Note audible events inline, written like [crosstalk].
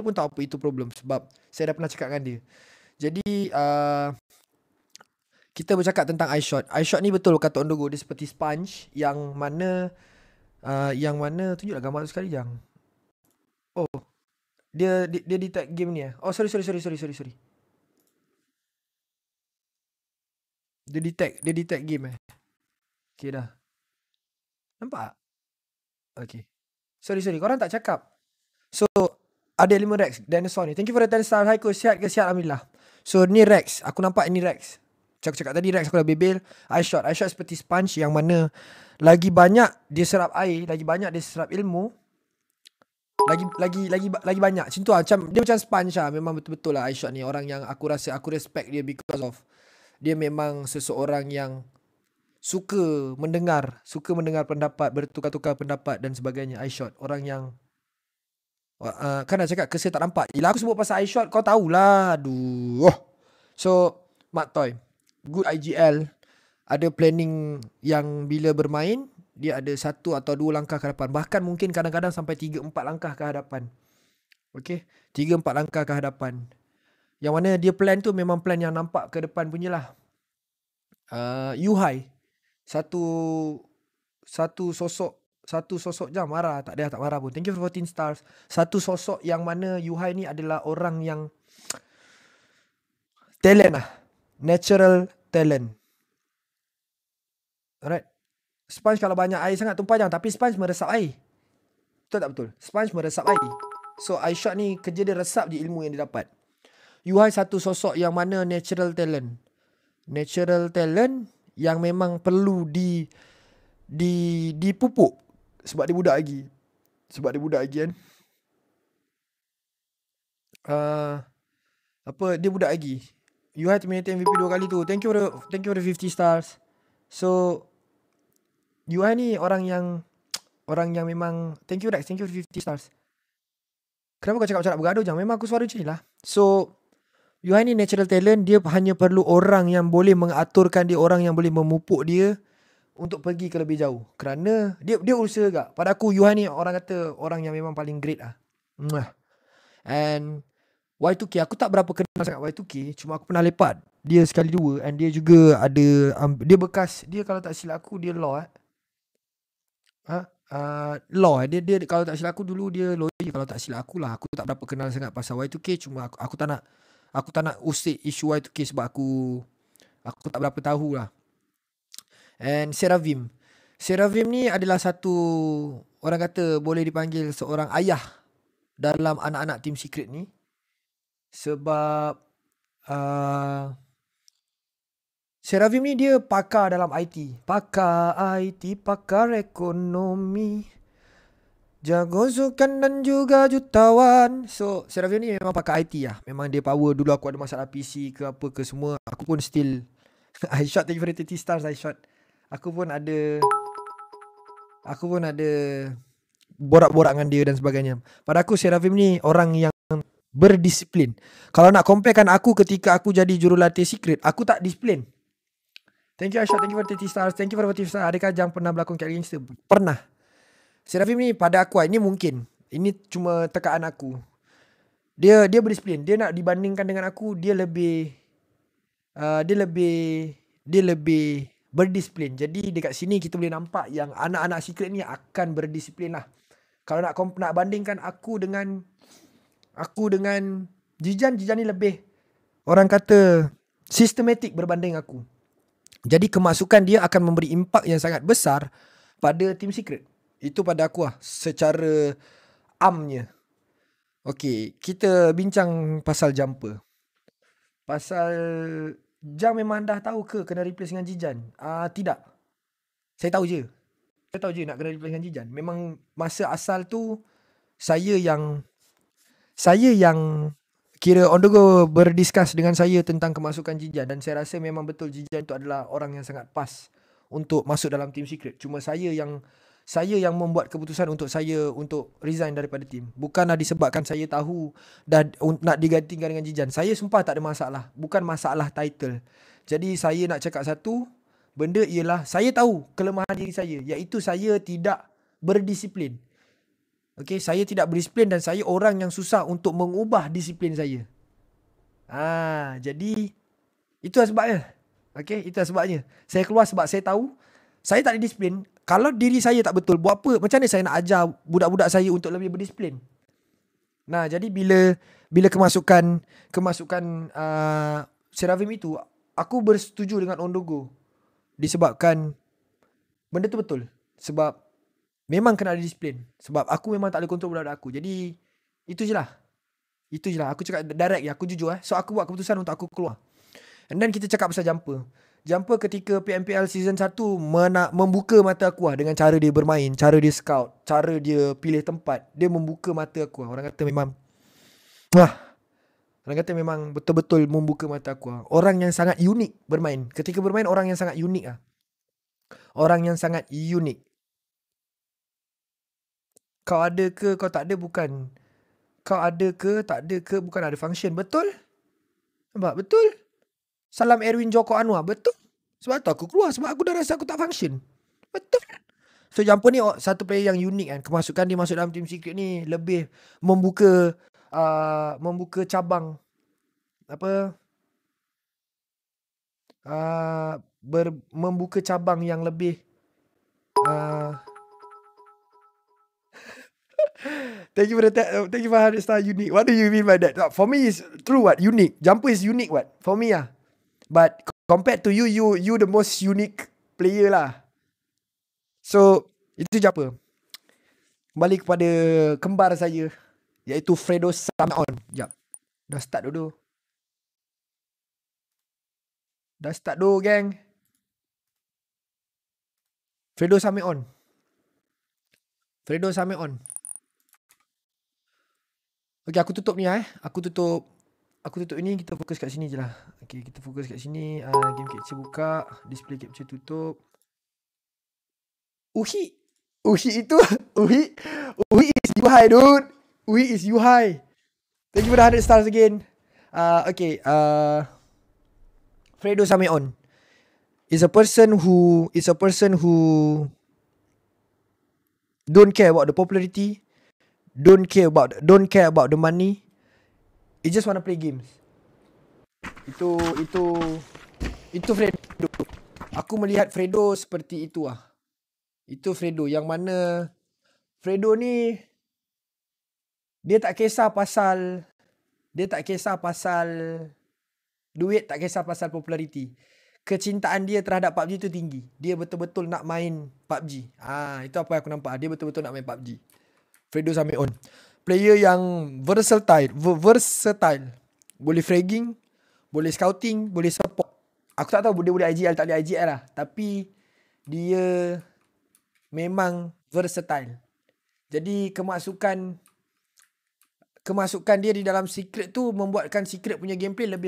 Aku pun tahu apa itu problem sebab saya dah pernah cakap dengan dia. Jadi uh, kita bercakap tentang eye shot. Eye shot ni betul kata Ondogo dia seperti sponge yang mana uh, yang mana tunjuklah gambar tu sekali yang. Oh. Dia dia, dia detect game ni eh. Oh sorry sorry sorry sorry sorry sorry. Dia detect dia detect game eh. Okay dah. Nampak? Okay. Sorry sorry korang tak cakap. So ada lima Rex dinosaur ni. Thank you for the 10 star. Hai kau sihat ke sihat alhamdulillah. So ni Rex, aku nampak ni Rex. Cakap cakap tadi Rex aku dah bebel. I shot, I shot seperti sponge yang mana lagi banyak dia serap air, lagi banyak dia serap ilmu. Lagi lagi lagi lagi banyak. Cintu lah, macam dia macam sponge lah. Memang betul-betul lah I shot ni orang yang aku rasa aku respect dia because of dia memang seseorang yang suka mendengar, suka mendengar pendapat, bertukar-tukar pendapat dan sebagainya. I shot orang yang uh, Kan dah cakap kesel tak nampak Yelah aku sebut pasal eye shot Kau tahulah Aduh oh. So Mark Toy Good IGL Ada planning Yang bila bermain Dia ada satu atau dua langkah ke hadapan Bahkan mungkin kadang-kadang Sampai tiga empat langkah ke hadapan Okay Tiga empat langkah ke hadapan Yang mana dia plan tu Memang plan yang nampak ke depan punya lah. uh, Yuhai Satu Satu sosok satu sosok jam marah Tak ada tak marah pun Thank you for 14 stars Satu sosok yang mana Yuhai ni adalah orang yang Talent lah Natural talent Alright Sponge kalau banyak air sangat tumpah jam Tapi sponge meresap air Betul tak betul Sponge meresap air So Aisyah ni kerja dia resap je ilmu yang dia dapat Yuhai satu sosok yang mana natural talent Natural talent yang memang perlu di di dipupuk sebab dia budak lagi Sebab dia budak lagi kan uh, Apa Dia budak lagi You had to maintain MVP dua kali tu Thank you for the Thank you for the 50 stars So You are ni orang yang Orang yang memang Thank you Rex Thank you for the 50 stars Kenapa kau cakap macam bergaduh jangan Memang aku suara macam ni lah So Yuhai ni natural talent Dia hanya perlu orang yang boleh mengaturkan dia Orang yang boleh memupuk dia untuk pergi ke lebih jauh kerana dia dia usaha juga pada aku Yuhan ni orang kata orang yang memang paling great lah. and y 2 aku tak berapa kenal sangat y 2 cuma aku pernah lepak dia sekali dua and dia juga ada um, dia bekas dia kalau tak silap aku dia law eh ha uh, law eh dia, dia kalau tak silap aku dulu dia lawyer kalau tak silap aku lah aku tak berapa kenal sangat pasal y 2 cuma aku, aku tak nak aku tak nak usik isu y 2 sebab aku aku tak berapa tahu lah And Seravim Seravim ni adalah satu Orang kata boleh dipanggil seorang ayah Dalam anak-anak Tim Secret ni Sebab uh, Seravim ni dia pakar dalam IT Pakar IT, pakar ekonomi Jago sukan dan juga jutawan So Seravim ni memang pakar IT lah Memang dia power Dulu aku ada masalah PC ke apa ke semua Aku pun still [laughs] I shot the 30 stars I shot aku pun ada aku pun ada borak-borak dengan dia dan sebagainya. Pada aku Serafim ni orang yang berdisiplin. Kalau nak comparekan aku ketika aku jadi jurulatih secret, aku tak disiplin. Thank you Aisyah, thank you for 30 stars, thank you for 40 stars. Adakah Jang pernah berlakon kat gangster? Pernah. Serafim ni pada aku, ini mungkin. Ini cuma tekaan aku. Dia dia berdisiplin. Dia nak dibandingkan dengan aku, dia lebih... Uh, dia lebih... Dia lebih berdisiplin. Jadi dekat sini kita boleh nampak yang anak-anak secret ni akan berdisiplin lah. Kalau nak nak bandingkan aku dengan aku dengan Jijan, Jijan ni lebih orang kata sistematik berbanding aku. Jadi kemasukan dia akan memberi impak yang sangat besar pada tim Secret. Itu pada aku lah secara amnya. Okay, kita bincang pasal jumper. Pasal Jang memang dah tahu ke kena replace dengan Jijan? uh, tidak. Saya tahu je. Saya tahu je nak kena replace dengan Jijan. Memang masa asal tu saya yang saya yang kira on the go berdiskus dengan saya tentang kemasukan Jijan dan saya rasa memang betul Jijan itu adalah orang yang sangat pas untuk masuk dalam tim secret. Cuma saya yang saya yang membuat keputusan untuk saya untuk resign daripada team. Bukanlah disebabkan saya tahu dan nak digantikan dengan Jijan. Saya sumpah tak ada masalah. Bukan masalah title. Jadi saya nak cakap satu benda ialah saya tahu kelemahan diri saya iaitu saya tidak berdisiplin. Okay, saya tidak berdisiplin dan saya orang yang susah untuk mengubah disiplin saya. Ah, jadi itu sebabnya. Okay, itu sebabnya. Saya keluar sebab saya tahu saya tak ada disiplin kalau diri saya tak betul buat apa macam mana saya nak ajar budak-budak saya untuk lebih berdisiplin nah jadi bila bila kemasukan kemasukan uh, Seravim itu aku bersetuju dengan Ondogo disebabkan benda tu betul sebab memang kena ada disiplin sebab aku memang tak ada kontrol budak-budak aku jadi itu je lah itu je lah aku cakap direct ya aku jujur eh so aku buat keputusan untuk aku keluar and then kita cakap pasal jumper Jumpa ketika PMPL season 1 mena- membuka mata aku lah dengan cara dia bermain, cara dia scout, cara dia pilih tempat. Dia membuka mata aku lah. Orang kata memang... Wah. Orang kata memang betul-betul membuka mata aku lah. Orang yang sangat unik bermain. Ketika bermain orang yang sangat unik lah. Orang yang sangat unik. Kau ada ke kau tak ada bukan. Kau ada ke tak ada ke bukan ada function. Betul? Nampak? Betul? Betul? Salam Erwin Joko Anwar Betul Sebab tu aku keluar Sebab aku dah rasa aku tak function Betul So Jampo ni oh, Satu player yang unik kan Kemasukan dia masuk dalam team secret ni Lebih Membuka uh, Membuka cabang Apa uh, ber, Membuka cabang yang lebih uh, [laughs] Thank you for the Thank you for the star unique What do you mean by that For me is True what Unique Jampo is unique what For me lah uh. But compared to you, you you the most unique player lah. So, itu je apa. Kembali kepada kembar saya. Iaitu Fredo Samaon. Sekejap. Dah start dulu. Dah start dulu, gang. Fredo Samaon. Fredo Samaon. Okay, aku tutup ni eh. Aku tutup Aku tutup ini kita fokus kat sini je lah Okay kita fokus kat sini uh, Game capture buka Display capture tutup Uhi Uhi itu [laughs] Uhi Uhi is you high dude Uhi is you high Thank you for the 100 stars again uh, Okay uh, Fredo Sameon Is a person who Is a person who Don't care about the popularity Don't care about Don't care about the money You just wanna play games. Itu itu itu Fredo. Aku melihat Fredo seperti itu ah. Itu Fredo yang mana Fredo ni dia tak kisah pasal dia tak kisah pasal duit, tak kisah pasal populariti. Kecintaan dia terhadap PUBG tu tinggi. Dia betul-betul nak main PUBG. Ah, itu apa yang aku nampak. Dia betul-betul nak main PUBG. Fredo sampai on player yang versatile, versatile. Boleh fragging, boleh scouting, boleh support. Aku tak tahu dia boleh IGL tak boleh IGL lah, tapi dia memang versatile. Jadi kemasukan kemasukan dia di dalam secret tu membuatkan secret punya gameplay lebih